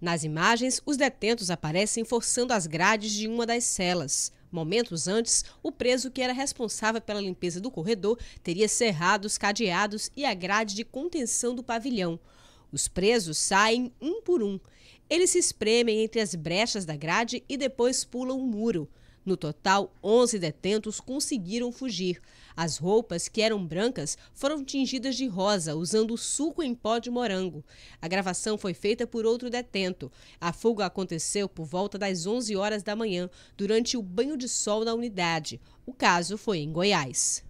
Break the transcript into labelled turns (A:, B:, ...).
A: Nas imagens, os detentos aparecem forçando as grades de uma das celas. Momentos antes, o preso que era responsável pela limpeza do corredor teria cerrado os cadeados e a grade de contenção do pavilhão. Os presos saem um por um. Eles se espremem entre as brechas da grade e depois pulam o um muro. No total, 11 detentos conseguiram fugir. As roupas, que eram brancas, foram tingidas de rosa, usando suco em pó de morango. A gravação foi feita por outro detento. A fuga aconteceu por volta das 11 horas da manhã, durante o banho de sol na unidade. O caso foi em Goiás.